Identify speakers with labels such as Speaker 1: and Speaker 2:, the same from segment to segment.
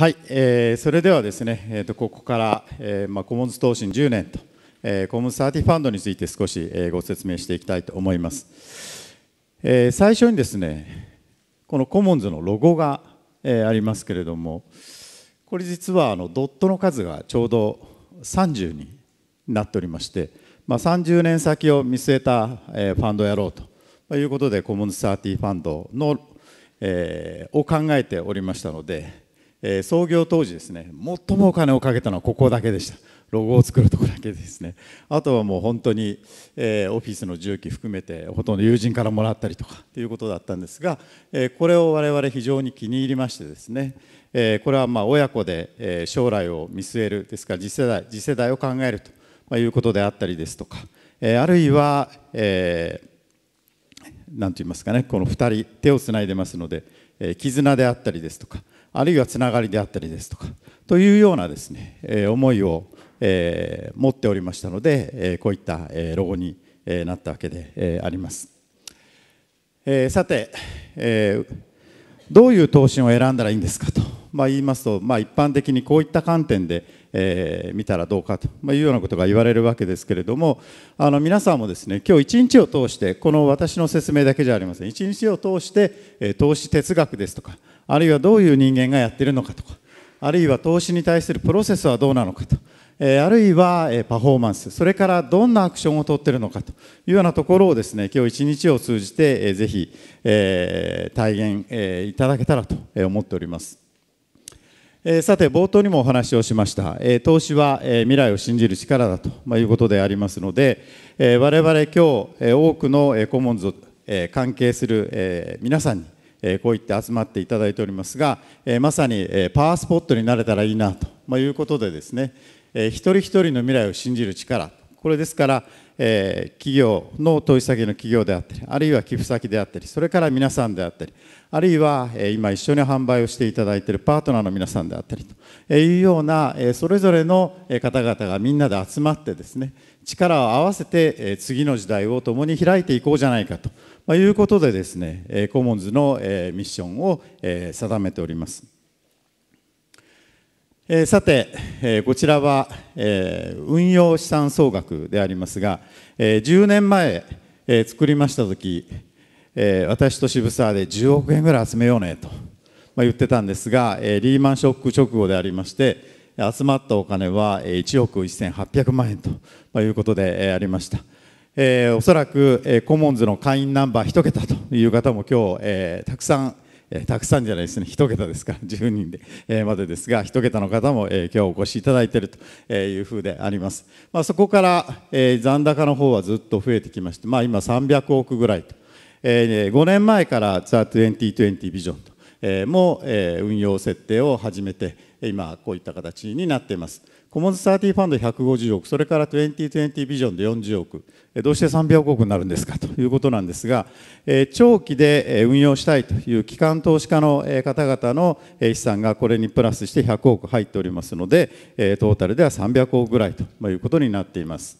Speaker 1: はい、えー、それではですね、えーと、ここから、えーまあ、コモンズ投信10年と、えー、コモンズサーティファンドについて少し、えー、ご説明していきたいと思います、えー、最初にですねこのコモンズのロゴが、えー、ありますけれどもこれ実はあのドットの数がちょうど30になっておりまして、まあ、30年先を見据えた、えー、ファンドをやろうということでコモンズサーティファンドの、えー、を考えておりましたのでえー、創業当時ですね最もお金をかけたのはここだけでしたロゴを作るとこだけですねあとはもう本当に、えー、オフィスの重機含めてほとんど友人からもらったりとかっていうことだったんですが、えー、これを我々非常に気に入りましてですね、えー、これはま親子で、え将来を見据えるですから次世代次世代を考えると、まいうことであったりですとか、えあるいは、えー、なんと言いますかねこの2人手をつないでますので、え絆であったりですとかあるいはつながりであったりですとかというようなですね、え思いを、え持っておりましたので、えこういった、えロゴに、えなったわけで、えあります、えさて、えどういう答申を選んだらいいんですかと、まあ、言いますと、まあ、一般的にこういった観点でえー、見たらどうかというようなことが言われるわけですけれどもあの皆さんもですね今日一日を通してこの私の説明だけじゃありません一日を通して、えー、投資哲学ですとかあるいはどういう人間がやってるのかとかあるいは投資に対するプロセスはどうなのかと。えあるいは、えパフォーマンス、それからどんなアクションを取ってるのかというようなところをですね、今日一日を通じて、えー、ぜひ、えー、体現、えいただけたらと思っております。えさて、冒頭にもお話をしました、え投資は、え未来を信じる力だと、まいうことでありますので、え我々今日、え多くの、えコモンズ、え関係する、え皆さんに、えこういって集まっていただいておりますが、えまさに、えパワースポットになれたらいいなと、まいうことでですね、え一人一人の未来を信じる力これですから、えー、企業の投資先の企業であったりあるいは寄付先であったりそれから皆さんであったりあるいは、えー、今一緒に販売をしていただいているパートナーの皆さんであったりというような、えー、それぞれの方々がみんなで集まってですね力を合わせて、えー、次の時代を共に開いていこうじゃないかと、まあ、いうことでですね、えー、コモンズの、えー、ミッションを、えー、定めております。えー、さて、えー、こちらは、えー、運用資産総額でありますが、え10年前、え作りました時、え私と渋沢で10億円ぐらい集めようねと、まあ、言ってたんですが、えリーマンショック直後でありまして集まったお金は1億1800万円と、まあ、いうことで、えありました。えー、おそらく、えー、コモンズの会員ナンバー1桁という方も今日、えー、たくさん、えー、たくさんじゃないですね1桁ですから10 人で、えー、までですが1桁の方も、えー、今日お越しいただいているというふうであります、まあ、そこから、えー、残高の方はずっと増えてきまして、まあ、今300億ぐらいと、えー、5年前から「THE2020 ビジョンと」と、えー、も、えー、運用設定を始めて今こういった形になっています。コモンズ30ファンド150億、それから2020ビジョンで40億、どうして300億になるんですか ということなんですが、長期で運用したいという機関投資家の方々の資産がこれにプラスして100億入っておりますので、トータルでは300億ぐらいということになっています。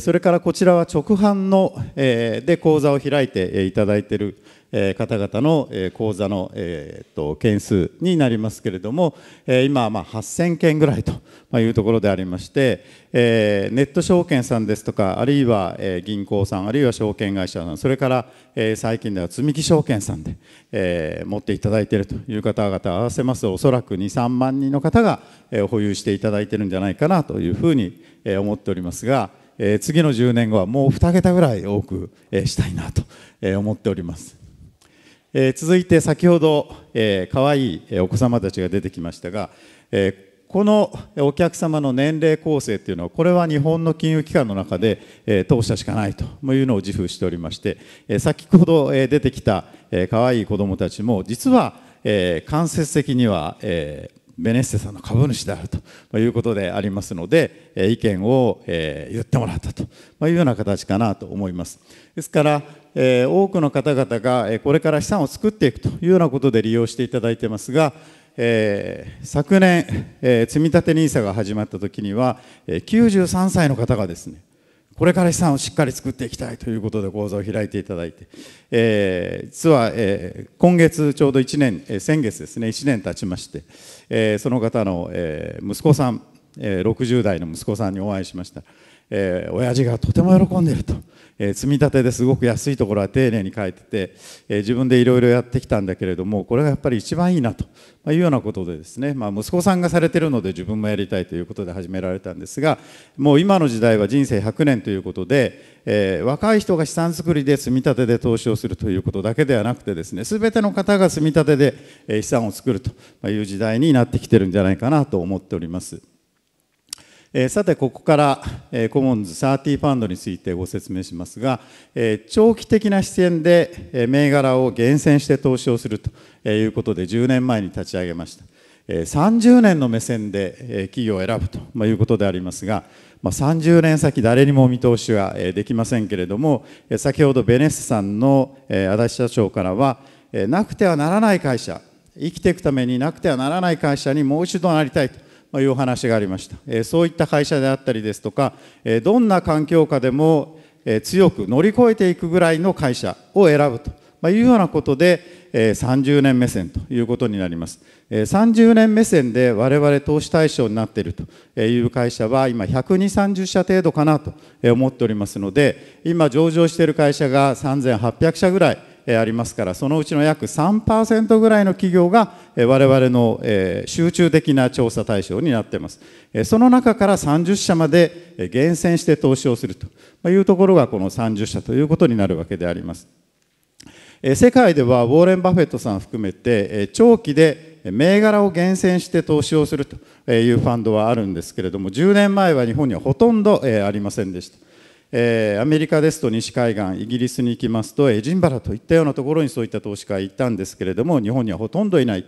Speaker 1: それからこちらは直販ので講座を開いていただいている方々の講座の件数になりますけれども今まあ8000件ぐらいというところでありましてネット証券さんですとかあるいは銀行さんあるいは証券会社さんそれから最近では積み木証券さんで持っていただいているという方々合わせますとおそらく23万人の方が保有していただいているんじゃないかなというふうに思っておりますが。えー、次の10年後はもう2桁ぐらい多く、えー、したいなと、えー、思っております、えー、続いて先ほど、えー、かわいいお子様たちが出てきましたが、えー、このお客様の年齢構成というのはこれは日本の金融機関の中で、え当社しかないというのを自負しておりまして、え先ほど、え出てきた、えかわいい子どもたちも実は、え間接的には、えベネッセさんの株主であるということでありますので、意見を、言ってもらったというような形かなと思います。ですから、多くの方々がこれから資産を作っていくというようなことで利用していただいてますが、昨年、積み立て NISA が始まった時には、93歳の方がですねこれから資産をしっかり作っていきたいということで講座を開いていただいて、えー、実は、えー、今月ちょうど1年、えー、先月ですね1年経ちまして、えー、その方の、えー、息子さんえ60代の息子さんにお会いしました、えー、親父がとても喜んでいると、えー、積み立てですごく安いところは丁寧に書いてて、えー、自分でいろいろやってきたんだけれどもこれがやっぱり一番いいなというようなことでですね、まあ、息子さんがされてるので自分もやりたいということで始められたんですがもう今の時代は人生100年ということで、えー、若い人が資産作りで積み立てで投資をするということだけではなくてですね全ての方が積み立てで資産を作るという時代になってきてるんじゃないかなと思っております。えさてここから、えコモンズ30ファンドについてご説明しますが、え長期的な視点で、え銘柄を厳選して投資をするということで10年前に立ち上げました、え30年の目線で、え企業を選ぶということでありますが、ま30年先誰にも見通しは、えできませんけれども先ほどベネッセさんの、え足立社長からは、えなくてはならない会社生きていくためになくてはならない会社にもう一度なりたいというお話がありました、えそういった会社であったりですとか、えどんな環境下でも、え強く乗り越えていくぐらいの会社を選ぶというようなことで、え30年目線ということになります、え30年目線で我々投資対象になっているという会社は今12030社程度かなと思っておりますので今上場している会社が3800社ぐらいありますからそのうちの約3%ぐらいの企業が我々の集中的な調査対象になっていますその中から30社まで厳選して投資をするというところがこの30社ということになるわけであります世界ではウォーレン・バフェットさん含めて長期で銘柄を厳選して投資をするというファンドはあるんですけれども10年前は日本にはほとんどありませんでしたえー、アメリカですと西海岸イギリスに行きますとエジンバラといったようなところにそういった投資家がいたんですけれども日本にはほとんどいない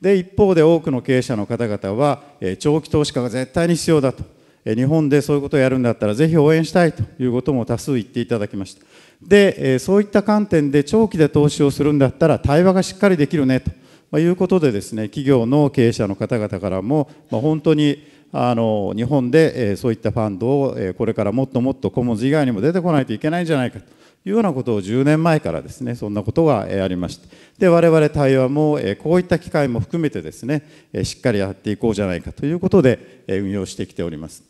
Speaker 1: で一方で多くの経営者の方々は、えー、長期投資家が絶対に必要だと、えー、日本でそういうことをやるんだったらぜひ応援したいということも多数言っていただきましたで、えー、そういった観点で長期で投資をするんだったら対話がしっかりできるねと、まあ、いうことでですね企業の経営者の方々からも、まあ、本当にあの日本で、えそういったファンドを、えこれからもっともっとコモンズ以外にも出てこないといけないんじゃないかというようなことを10年前からですねそんなことが、えありましてで我々対話も、えこういった機会も含めてですね、えしっかりやっていこうじゃないかということで、え運用してきております。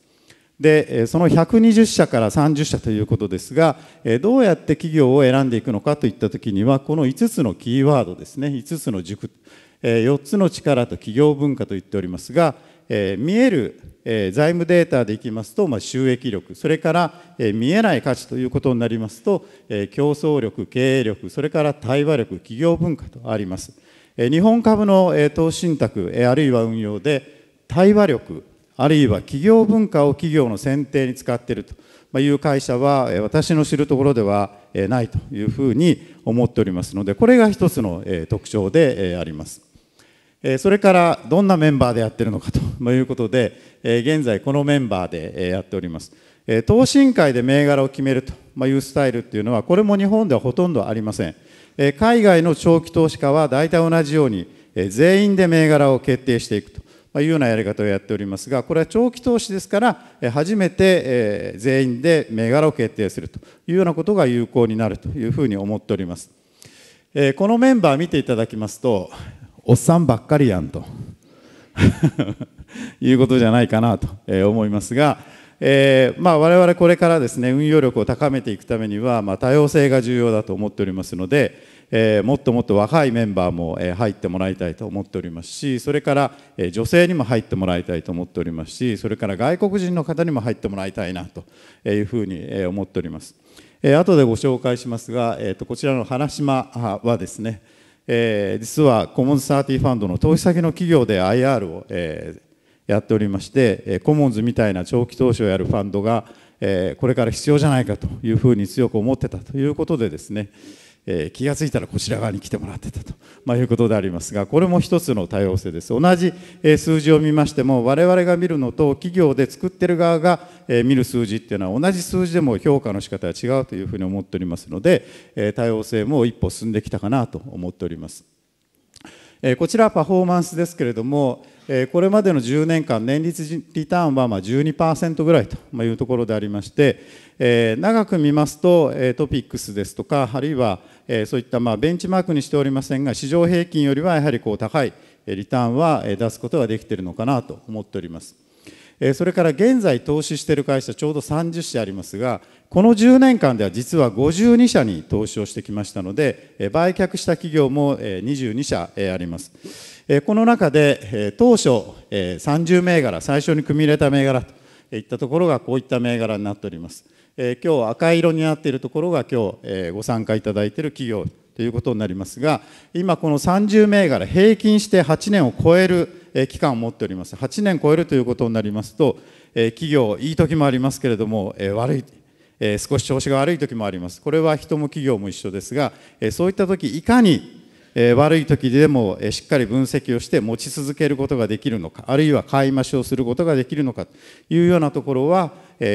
Speaker 1: でその120社から30社ということですがどうやって企業を選んでいくのかといった時にはこの5つのキーワードですね5つの軸4つの力と企業文化と言っておりますがえ見える、え財務データでいきますと、まあ、収益力、それから、え見えない価値ということになりますと、え競争力、経営力、それから対話力、企業文化とあります。え日本株の、え投資信託、えあるいは運用で、対話力、あるいは企業文化を企業の選定に使っていると。まいう会社は私の知るところではないというふうに思っておりますのでこれが一つの特徴でありますそれからどんなメンバーでやってるのかと いうことで、現在このメンバーでやっております。投員会で銘柄を決めるというスタイルっていうのは、これも日本ではほとんどありません。海外の長期投資家は大体同じように、全員で銘柄を決定していくというようなやり方をやっておりますが、これは長期投資ですから、初めて全員で銘柄を決定するというようなことが有効になるというふうに思っております。このメンバー見ていただきますと、おっさんばっかりやんと いうことじゃないかなと思いますが、えーまあ、我々これからですね運用力を高めていくためには、まあ、多様性が重要だと思っておりますので、えー、もっともっと若いメンバーも、え入ってもらいたいと思っておりますしそれから、え女性にも入ってもらいたいと思っておりますしそれから外国人の方にも入ってもらいたいなというふうに、え思っております。え後でご紹介しますが、えー、とこちらの花島はですねえー、実はコモンズ30ファンドの投資先の企業で IR を、えー、やっておりまして、えー、コモンズみたいな長期投資をやるファンドが、えー、これから必要じゃないかというふうに強く思ってたということでですね、えー、気が付いたらこちら側に来てもらってたと、まあ、いうことでありますがこれも一つの多様性です同じ、えー、数字を見ましても我々が見るのと企業で作ってる側が、えー、見る数字っていうのは同じ数字でも評価の仕方が違うというふうに思っておりますので、え多様性も一歩進んできたかなと思っております。えこちらパフォーマンスですけれども、えこれまでの10年間、年率リターンはま12%ぐらいというところでありまして、え長く見ますと、えトピックスですとか、あるいは、えそういったまベンチマークにしておりませんが、市場平均よりはやはりこう高いリターンは出すことができているのかなと思っております。それから現在投資している会社、ちょうど30社ありますが、この10年間では実は52社に投資をしてきましたので、売却した企業も22社あります。この中で、当初30銘柄、最初に組み入れた銘柄といったところが、こういった銘柄になっております。今日赤色になっているところが、今日ご参加いただいている企業ということになりますが、今、この30銘柄、平均して8年を超える期間を持っております8年超えるということになりますと企業いい時もありますけれども悪い少し調子が悪い時もありますこれは人も企業も一緒ですがそういった時いかに悪い時でもしっかり分析をして持ち続けることができるのかあるいは買い増しをすることができるのかというようなところは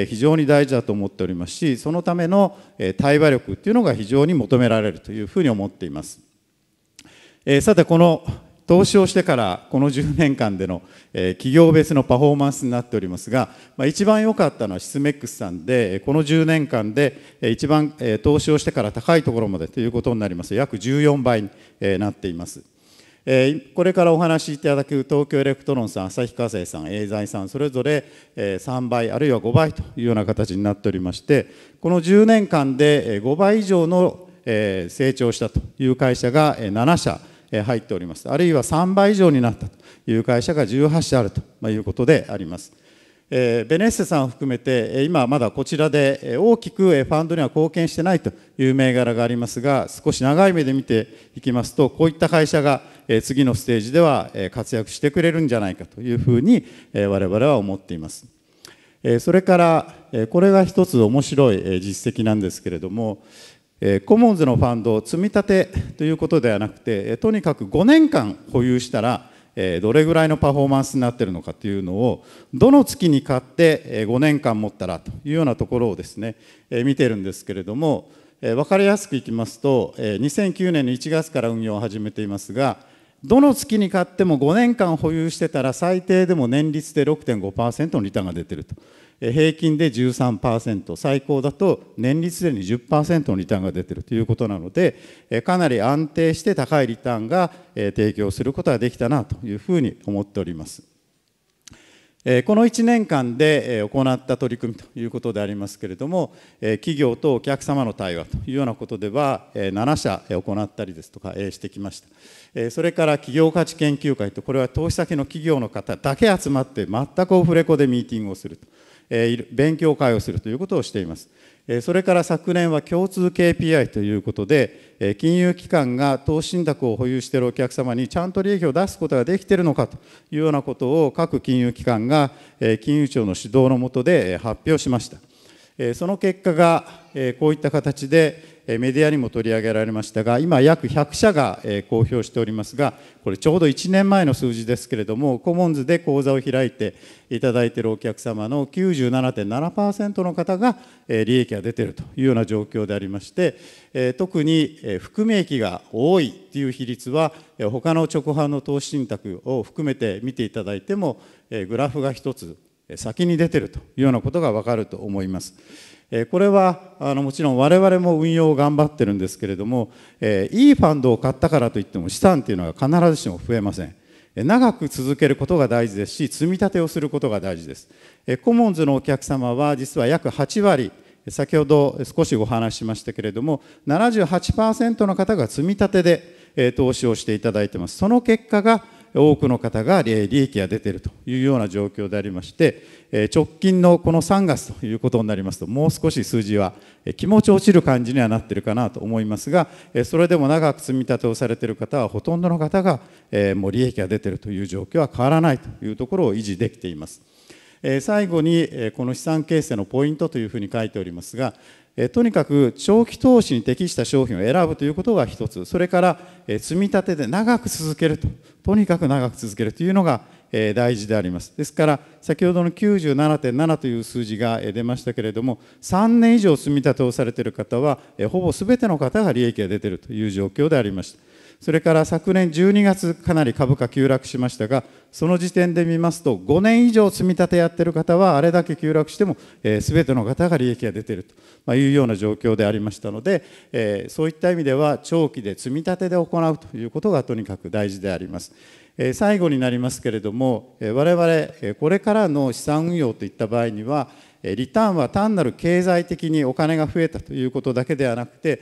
Speaker 1: 非常に大事だと思っておりますしそのための対話力というのが非常に求められるというふうに思っています。さてこの投資をしてからこの10年間での、え企業別のパフォーマンスになっておりますが、まあ、一番良かったのはシスメックスさんで、この10年間で一番、え投資をしてから高いところまでということになります、約14倍に、えなっています。これからお話しいただく東京エレクトロンさん、旭化成さん、エーザイさん、それぞれ3倍、あるいは5倍というような形になっておりまして、この10年間で5倍以上の成長したという会社が7社入っております。あるいは3倍以上になったという会社が18社あるということであります。ベネッセさんを含めて、今まだこちらで大きくファンドには貢献してないという銘柄がありますが、少し長い目で見ていきますと、こういった会社が次のステージでは活躍してくれるんじゃないかというふうに我々は思っています。それから、これが一つ面白い実績なんですけれども、コモンズのファンドを積み立てということではなくて、とにかく5年間保有したら、どれぐらいのパフォーマンスになってるのかというのをどの月に買って、5年間持ったらというようなところをですね、見てるんですけれども、分かりやすくいきますと、2009年の1月から運用を始めていますがどの月に買っても5年間保有してたら最低でも年率で6.5%のリターンが出てると平均で13%最高だと年率で20%のリターンが出ているということなのでかなり安定して高いリターンが提供することができたなというふうに思っております。この1年間で行った取り組みということでありますけれども、企業とお客様の対話というようなことでは、7社行ったりですとかしてきました。それから企業価値研究会と、これは投資先の企業の方だけ集まって、全くオフレコでミーティングをすると。勉強会をするということをしています。それから昨年は共通 KPI ということで、金融機関が投資信託を保有しているお客様にちゃんと利益を出すことができているのかというようなことを各金融機関が金融庁の指導の下で発表しました。その結果がこういった形でメディアにも取り上げられましたが今約100社が公表しておりますがこれちょうど1年前の数字ですけれどもコモンズで講座を開いていただいているお客様の97.7%の方が利益が出ているというような状況でありまして特に含み益が多いという比率は他の直販の投資信託を含めて見ていただいてもグラフが1つ先に出てるというようなことがわかると思います。これはあのもちろん我々も運用を頑張ってるんですけれども、えいいファンドを買ったからといっても資産っていうのは必ずしも増えません。長く続けることが大事ですし、積み立てをすることが大事です。コモンズのお客様は実は約8割、先ほど少しお話ししましたけれども、78%の方が積み立てで投資をしていただいてます。その結果が多くの方が利益が出ているというような状況でありまして、直近のこの3月ということになりますと、もう少し数字は気持ち落ちる感じにはなっているかなと思いますが、それでも長く積み立てをされている方は、ほとんどの方がもう利益が出ているという状況は変わらないというところを維持できています。最後にこの資産形成のポイントというふうに書いておりますがえとにかく長期投資に適した商品を選ぶということが1つそれから、え積み立てで長く続けるととにかく長く続けるというのが、え大事でありますですから先ほどの97.7という数字が出ましたけれども3年以上積み立てをされている方は、えほぼ全ての方が利益が出ているという状況でありましたそれから昨年12月、かなり株価急落しましたが、その時点で見ますと、5年以上積み立てやってる方は、あれだけ急落しても、す、えー、べ、ての方が利益が出てるというような状況でありましたので、えー、そういった意味では、長期で積み立てで行うということがとにかく大事であります。えー、最後になりますけれども、えー、我々、これからの資産運用といった場合には、リターンは単なる経済的にお金が増えたということだけではなくて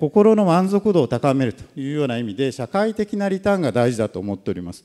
Speaker 1: 心の満足度を高めるというような意味で社会的なリターンが大事だと思っております。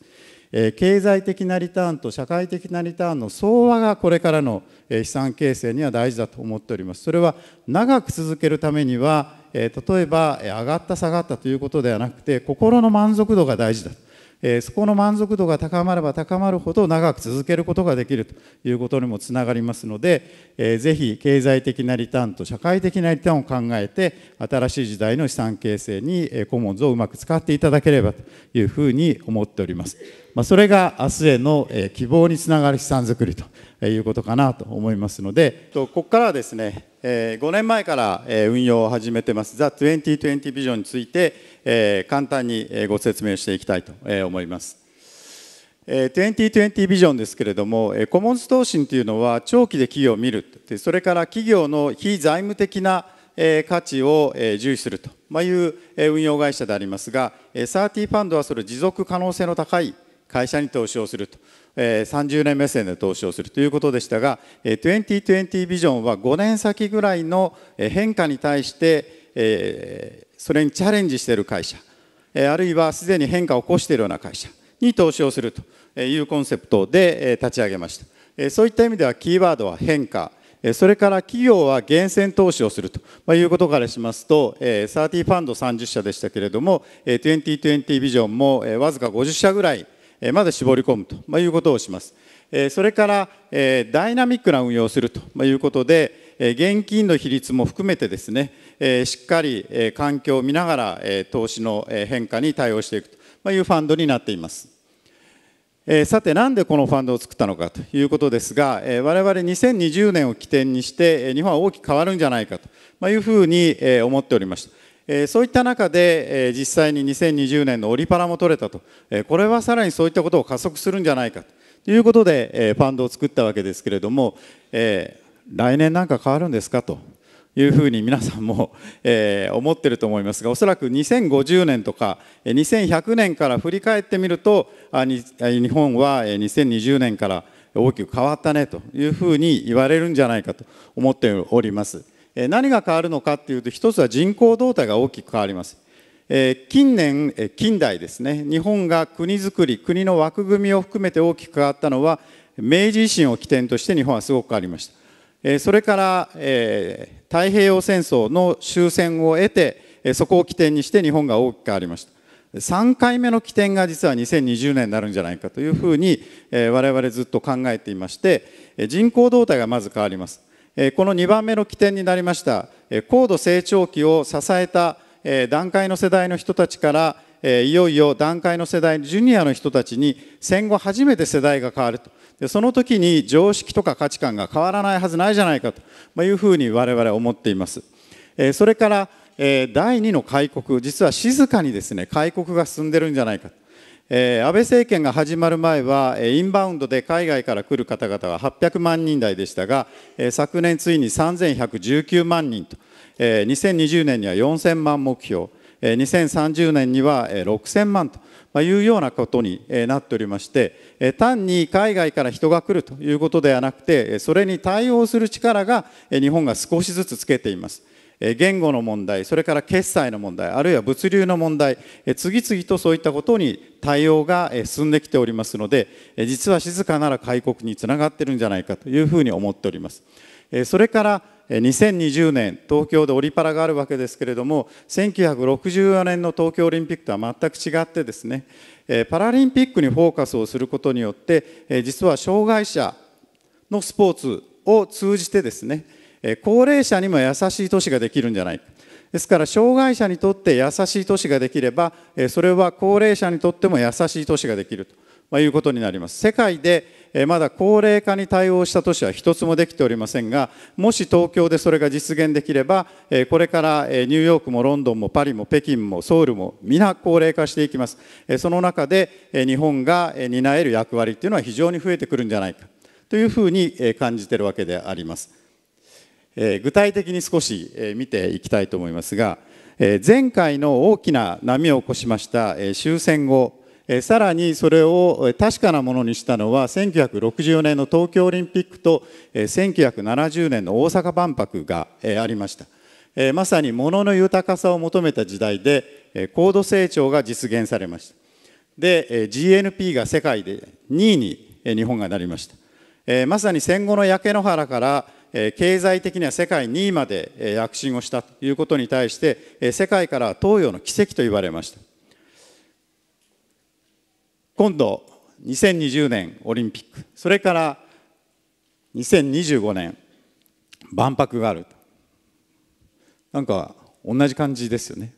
Speaker 1: 経済的なリターンと社会的なリターンの相和がこれからの資産形成には大事だと思っております。それは長く続けるためには例えば上がった下がったということではなくて心の満足度が大事だと。えー、そこの満足度が高まれば高まるほど長く続けることができるということにもつながりますので、えー、ぜひ経済的なリターンと社会的なリターンを考えて新しい時代の資産形成に、えー、コモンズをうまく使っていただければというふうに思っております。まあ、それが明日への、えー、希望につながる資産づくりということかなと思いますので、とここからはですねえー、5年前から、えー、運用を始めてます The2020 ビジョンについて、えー、簡単にご説明していきたいと思います。2020ビジョンですけれども、コモンズ投資というのは長期で企業を見るってそれから企業の非財務的な価値を重視するという運用会社でありますが、サーティーファンドはそれ持続可能性の高い会社に投資をすると30年目線で投資をするということでしたが2020ビジョンは5年先ぐらいの変化に対してそれにチャレンジしている会社あるいはすでに変化を起こしているような会社に投資をするというコンセプトで立ち上げましたそういった意味ではキーワードは変化それから企業は源泉投資をするということからしますと、30ファンド30社でしたけれども、2020ビジョンもわずか50社ぐらいまで絞り込むということをします。それからダイナミックな運用をするということで、現金の比率も含めてですね、しっかり環境を見ながら投資の変化に対応していくというファンドになっています。さて、なんでこのファンドを作ったのかということですが、我々2020年を起点にして、日本は大きく変わるんじゃないかというふうに思っておりました。えそういった中で、え実際に2020年のオリパラも取れたと、えこれはさらにそういったことを加速するんじゃないかということで、えファンドを作ったわけですけれども、え来年なんか変わるんですかというふうに皆さんも、え思ってると思いますがおそらく2050年とか2100年から振り返ってみるとあに日本は2020年から大きく変わったねというふうに言われるんじゃないかと思っております。何が変わるのかっていうと一つは人口動態が大きく変わります近年近代ですね日本が国づくり国の枠組みを含めて大きく変わったのは明治維新を起点として日本はすごく変わりましたそれから太平洋戦争の終戦を得てそこを起点にして日本が大きく変わりました3回目の起点が実は2020年になるんじゃないかというふうに我々ずっと考えていまして人口動態がまず変わりますこの2番目の起点になりました高度成長期を支えた段階の世代の人たちからいよいよ段階の世代ジュニアの人たちに戦後初めて世代が変わるとその時に常識とか価値観が変わらないはずないじゃないかというふうに我々は思っていますそれから第2の開国実は静かにですね開国が進んでるんじゃないか安倍政権が始まる前は、インバウンドで海外から来る方々は800万人台でしたが、昨年ついに3119万人と、2020年には4000万目標、2030年には6000万と、いうようなことになっておりまして、単に海外から人が来るということではなくて、それに対応する力が日本が少しずつつけています。言語の問題、それから決済の問題、あるいは物流の問題、次々とそういったことに対応が進んできておりますので、実は静かなら開国につながってるんじゃないかというふうに思っております。それから2020年、東京でオリパラがあるわけですけれども、1964年の東京オリンピックとは全く違ってですね、パラリンピックにフォーカスをすることによって、実は障害者のスポーツを通じてですね、高齢者にも優しい都市ができるんじゃないか。ですから障害者にとって優しい都市ができればそれは高齢者にとっても優しい都市ができるということになります世界でまだ高齢化に対応した都市は一つもできておりませんがもし東京でそれが実現できればこれからニューヨークもロンドンもパリも北京もソウルも皆高齢化していきますその中で日本が担える役割っていうのは非常に増えてくるんじゃないかというふうに感じてるわけであります。具体的に少し、見ていきたいと思いますが、前回の大きな波を起こしました、終戦後、さらにそれを確かなものにしたのは1964年の東京オリンピックと、1970年の大阪万博が、ありました、まさに物の豊かさを求めた時代で、高度成長が実現されましたで、GNP が世界で2位に日本がなりました、まさに戦後の焼け野原から経済的には世界2位まで躍進をしたということに対して世界から東洋の奇跡と言われました今度2020年オリンピックそれから2025年万博があるなんか同じ感じですよね、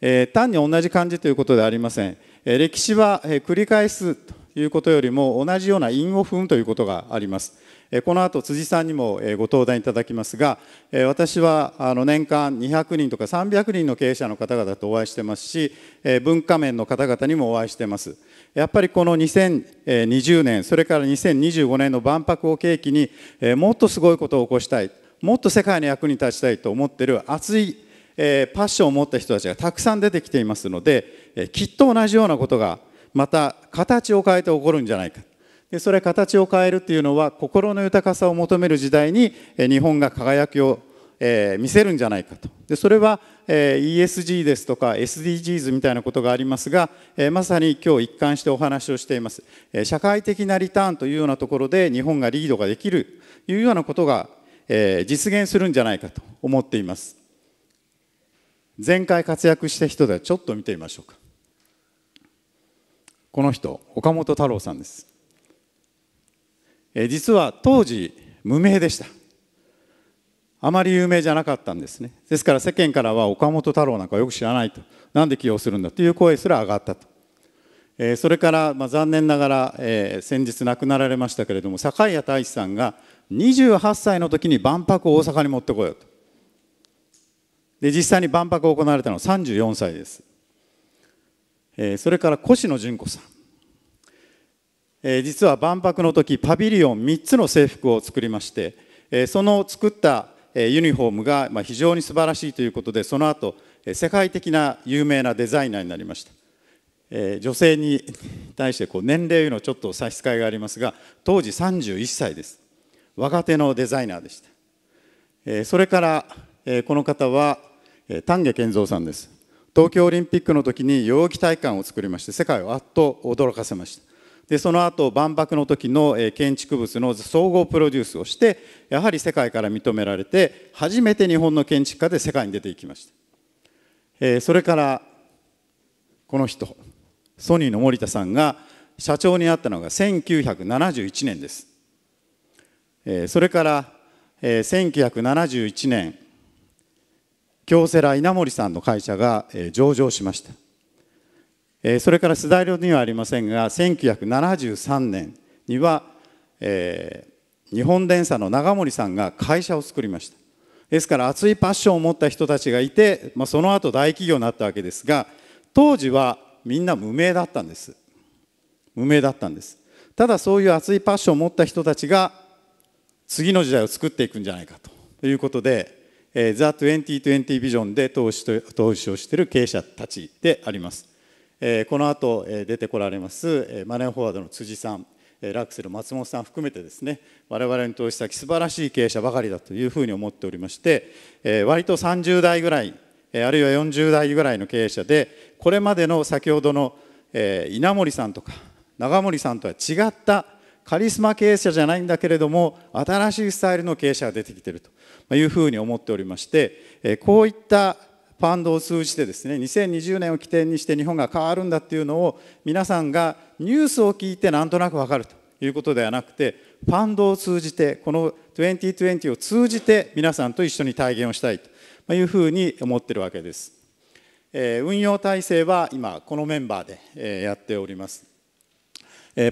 Speaker 1: えー、単に同じ感じということではありません、えー、歴史は繰り返すということよりも同じような韻を踏むということがありますこの後辻さんにもご登壇いただきますが私はあの年間200人とか300人の経営者の方々とお会いしてますし文化面の方々にもお会いしてますやっぱりこの2020年それから2025年の万博を契機にもっとすごいことを起こしたいもっと世界の役に立ちたいと思ってる熱いパッションを持った人たちがたくさん出てきていますのできっと同じようなことがまた形を変えて起こるんじゃないかでそれ形を変えるっていうのは心の豊かさを求める時代に日本が輝きをえ見せるんじゃないかとでそれは、え ESG ですとか SDGs みたいなことがありますが、えまさに今日一貫してお話をしています、え社会的なリターンというようなところで日本がリードができるというようなことが、え実現するんじゃないかと思っています前回活躍した人ではちょっと見てみましょうかこの人岡本太郎さんですえ実は当時無名でしたあまり有名じゃなかったんですねですから世間からは岡本太郎なんかよく知らないとなんで起用するんだという声すら上がったと、えそれから、ま残念ながら、え先日亡くなられましたけれども堺谷太一さんが28歳の時に万博を大阪に持ってこようとで実際に万博を行われたのは34歳です、えそれから越野純子さん実は万博の時パビリオン3つの制服を作りまして、その作ったユニフォームが非常に素晴らしいということでその後世界的な有名なデザイナーになりました、女性に対してこう年齢のちょっと差し支えがありますが当時31歳です若手のデザイナーでした、それから、この方は丹下健三さんです東京オリンピックの時に代々木体育館を作りまして世界をあっと驚かせましたでその後万博の時の建築物の総合プロデュースをしてやはり世界から認められて初めて日本の建築家で世界に出ていきました、えー、それからこの人ソニーの森田さんが社長になったのが1971年です、えー、それから、えー、1971年京セラ稲森さんの会社が、えー、上場しましたえそれからスダイロにはありませんが1973年には、えー、日本電車の永森さんが会社を作りましたですから熱いパッションを持った人たちがいて、まあ、その後大企業になったわけですが当時はみんな無名だったんです無名だったんですただそういう熱いパッションを持った人たちが次の時代を作っていくんじゃないかということで、えー、The2020 ビジョンで投資と投資をしている経営者たちでありますこの後、と出てこられます、マネーフォワードの辻さん、ラクセル松本さん含めてですね我々に投資先素晴らしい経営者ばかりだというふうに思っておりまして、割と30代ぐらい、あるいは40代ぐらいの経営者でこれまでの先ほどの、稲森さんとか永森さんとは違ったカリスマ経営者じゃないんだけれども新しいスタイルの経営者が出てきているというふうに思っておりましてこういったファンドを通じてですね2020年を起点にして日本が変わるんだっていうのを皆さんがニュースを聞いてなんとなく分かるということではなくてファンドを通じてこの2020を通じて皆さんと一緒に体現をしたいというふうに思ってるわけです。運用体制は今このメンバーでやっております。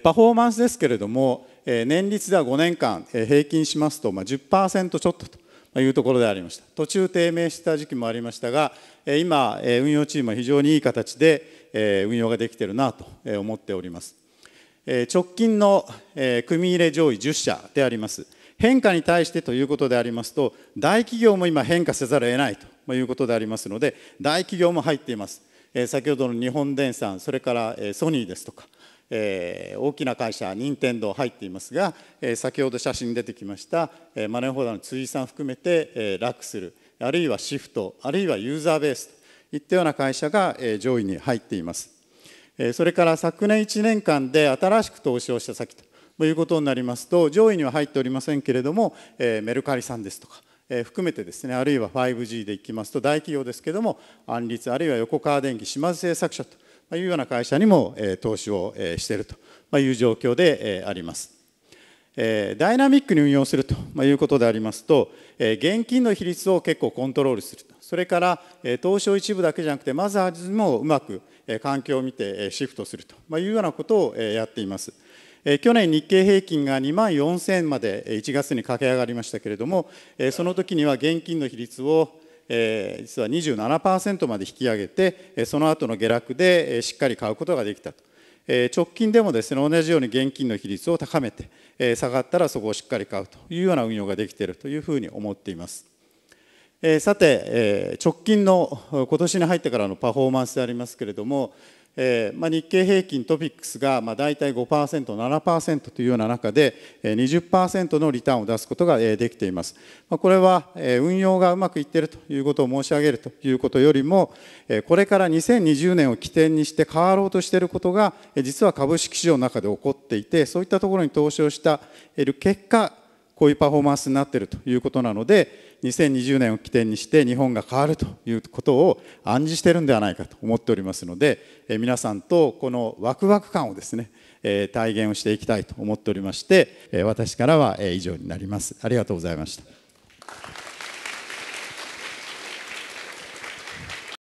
Speaker 1: パフォーマンスですけれども年率では5年間平均しますと10%ちょっとというところでありました途中低迷した時期もありましたが今運用チームは非常にいい形で運用ができてるなと思っております直近の組入れ上位10社であります変化に対してということでありますと大企業も今変化せざるを得ないということでありますので大企業も入っています先ほどの日本電産それからソニーですとかえ大きな会社、任天堂入っていますが、え先ほど写真出てきました、えマネーホルダーの辻さん含めて、えラックスル、あるいはシフト、あるいはユーザーベースといったような会社が、え上位に入っています。えそれから昨年1年間で新しく投資をした先ということになりますと、上位には入っておりませんけれども、えメルカリさんですとか、え含めてですね、あるいは 5G でいきますと、大企業ですけれども、安立、あるいは横川電機、島津製作所と。いうような会社にも投資をしているという状況であります。ダイナミックに運用するということでありますと、現金の比率を結構コントロールする、それから投資を一部だけじゃなくて、まずはもうまく環境を見てシフトするというようなことをやっています。去年、日経平均が2万4000円まで1月に駆け上がりましたけれども、その時には現金の比率をー、実は27%まで引き上げてその後の下落でしっかり買うことができたと。直近でもですね同じように現金の比率を高めて、下がったらそこをしっかり買うというような運用ができているというふうに思っています。さて、直近の今年に入ってからのパフォーマンスでありますけれども、えまあ、日経平均トピックスが、まあ、大体5%、7%というような中で20%のリターンを出すことができています。まこれは運用がうまくいっているということを申し上げるということよりもこれから2020年を起点にして変わろうとしていることが実は株式市場の中で起こっていてそういったところに投資をした結果こういうパフォーマンスになっているということなので2020年を起点にして日本が変わるということを暗示しているんではないかと思っておりますので皆さんとこのワクワク感をですね体現をしていきたいと思っておりまして私からは以上になりますありがとうございました